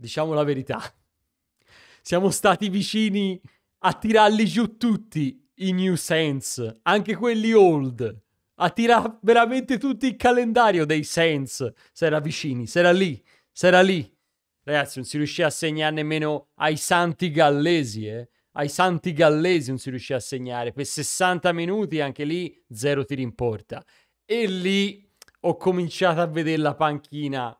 Diciamo la verità. Siamo stati vicini a tirarli giù tutti i new Saints, anche quelli old. A tirare veramente tutto il calendario dei Saints. S'era vicini, s'era lì, s'era lì. Ragazzi, non si riuscì a segnare nemmeno ai santi gallesi, eh. Ai santi gallesi non si riuscì a segnare. Per 60 minuti anche lì zero tiri in porta. E lì ho cominciato a vedere la panchina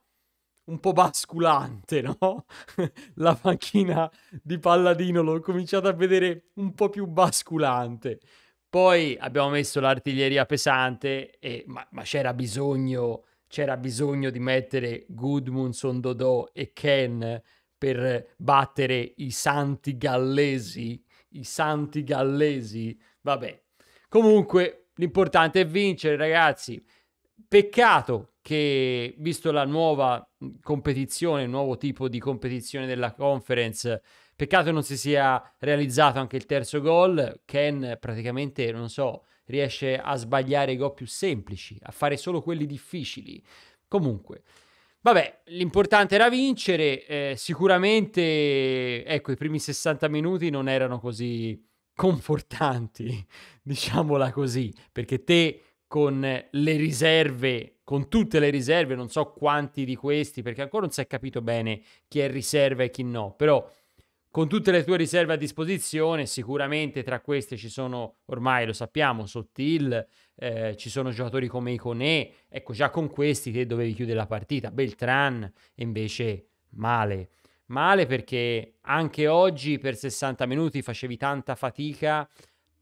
un po' basculante, no? la panchina di Palladino l'ho cominciata a vedere un po' più basculante. Poi abbiamo messo l'artiglieria pesante, e, ma, ma c'era, bisogno, c'era bisogno di mettere Gudmundsson, Dodò e Ken per battere i santi gallesi. I santi gallesi, vabbè. Comunque, l'importante è vincere, ragazzi. Peccato che visto la nuova competizione, il nuovo tipo di competizione della conference, peccato non si sia realizzato anche il terzo gol, Ken praticamente, non so, riesce a sbagliare i gol più semplici, a fare solo quelli difficili. Comunque, vabbè, l'importante era vincere, eh, sicuramente, ecco, i primi 60 minuti non erano così confortanti, diciamola così, perché te con le riserve, con tutte le riserve, non so quanti di questi, perché ancora non si è capito bene chi è riserva e chi no, però con tutte le tue riserve a disposizione, sicuramente tra queste ci sono, ormai lo sappiamo, Sottil, eh, ci sono giocatori come Iconé, ecco già con questi che dovevi chiudere la partita, Beltran invece male, male perché anche oggi per 60 minuti facevi tanta fatica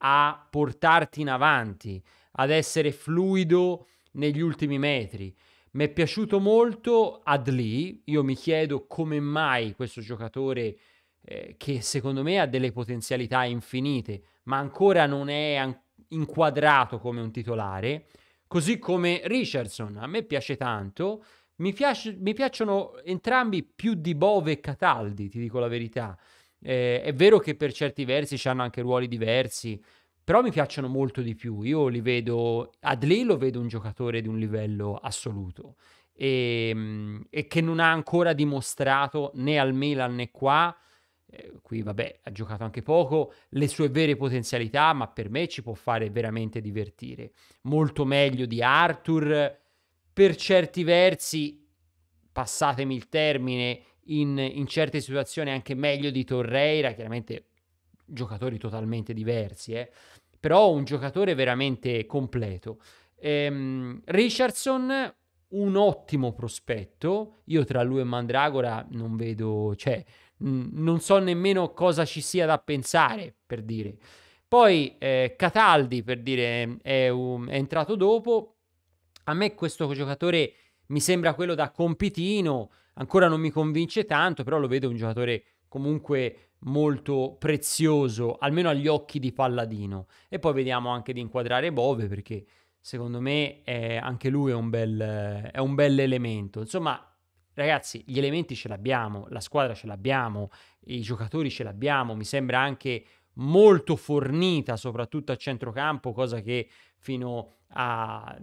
a portarti in avanti, ad essere fluido negli ultimi metri. Mi è piaciuto molto Adli, io mi chiedo come mai questo giocatore eh, che secondo me ha delle potenzialità infinite, ma ancora non è an- inquadrato come un titolare, così come Richardson, a me piace tanto, mi, piace, mi piacciono entrambi più di Bove e Cataldi, ti dico la verità. Eh, è vero che per certi versi hanno anche ruoli diversi, però mi piacciono molto di più. Io li vedo, Adley lo vedo un giocatore di un livello assoluto e, ehm, e che non ha ancora dimostrato né al Milan né qua eh, qui vabbè ha giocato anche poco, le sue vere potenzialità, ma per me ci può fare veramente divertire. Molto meglio di Arthur, per certi versi, passatemi il termine, in, in certe situazioni anche meglio di Torreira, chiaramente giocatori totalmente diversi, eh? però un giocatore veramente completo. Ehm, Richardson, un ottimo prospetto, io tra lui e Mandragora non vedo, cioè, mh, non so nemmeno cosa ci sia da pensare, per dire. Poi eh, Cataldi, per dire, è, un, è entrato dopo. A me questo giocatore mi sembra quello da compitino, ancora non mi convince tanto, però lo vedo un giocatore comunque molto prezioso, almeno agli occhi di Palladino. E poi vediamo anche di inquadrare Bove perché secondo me è, anche lui è un, bel, è un bel elemento. Insomma, ragazzi, gli elementi ce l'abbiamo, la squadra ce l'abbiamo, i giocatori ce l'abbiamo, mi sembra anche molto fornita, soprattutto a centrocampo, cosa che fino a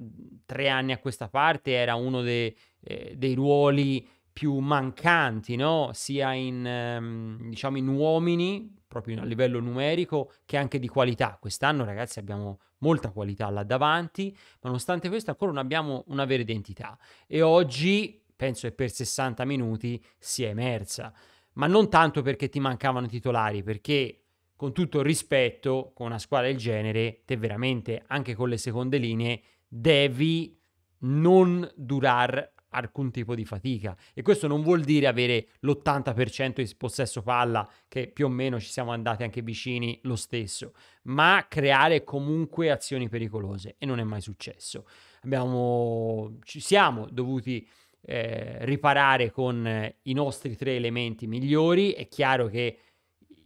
tre anni a questa parte era uno de, eh, dei ruoli più mancanti, no? sia in, ehm, diciamo in uomini, proprio a livello numerico, che anche di qualità. Quest'anno, ragazzi, abbiamo molta qualità là davanti, ma nonostante questo ancora non abbiamo una vera identità. E oggi, penso che per 60 minuti, si è emersa. Ma non tanto perché ti mancavano i titolari, perché con tutto il rispetto, con una squadra del genere, te veramente, anche con le seconde linee, devi non durar alcun tipo di fatica e questo non vuol dire avere l'80% di possesso palla che più o meno ci siamo andati anche vicini lo stesso, ma creare comunque azioni pericolose e non è mai successo. Abbiamo, ci siamo dovuti eh, riparare con eh, i nostri tre elementi migliori, è chiaro che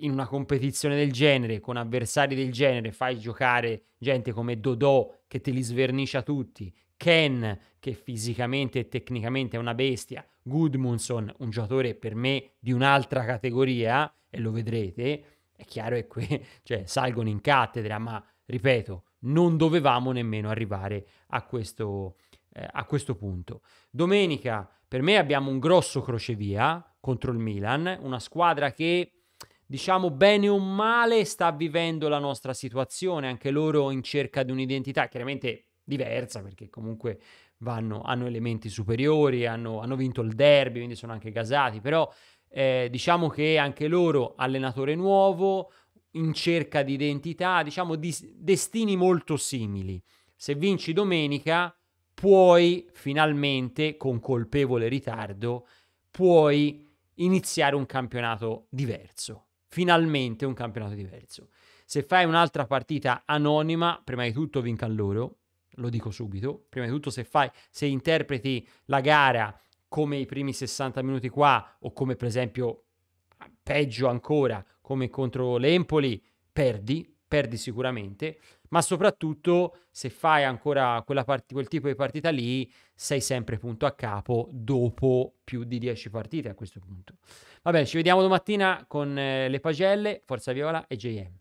in una competizione del genere, con avversari del genere, fai giocare gente come Dodò che te li svernicia tutti, Ken, che fisicamente e tecnicamente è una bestia, Goodmunson, un giocatore per me di un'altra categoria, e lo vedrete, è chiaro che qui cioè, salgono in cattedra, ma ripeto, non dovevamo nemmeno arrivare a questo, eh, a questo punto. Domenica, per me abbiamo un grosso crocevia contro il Milan, una squadra che diciamo bene o male sta vivendo la nostra situazione, anche loro in cerca di un'identità, chiaramente diversa perché comunque vanno, hanno elementi superiori, hanno, hanno vinto il derby, quindi sono anche gasati, però eh, diciamo che anche loro allenatore nuovo, in cerca di identità, diciamo di destini molto simili. Se vinci domenica puoi finalmente, con colpevole ritardo, puoi iniziare un campionato diverso. Finalmente un campionato diverso. Se fai un'altra partita anonima, prima di tutto vinca loro, lo dico subito, prima di tutto se fai, se interpreti la gara come i primi 60 minuti qua o come per esempio peggio ancora come contro l'Empoli, perdi, perdi sicuramente, ma soprattutto se fai ancora part- quel tipo di partita lì, sei sempre punto a capo dopo più di 10 partite a questo punto. Va bene, ci vediamo domattina con eh, le pagelle, Forza Viola e JM.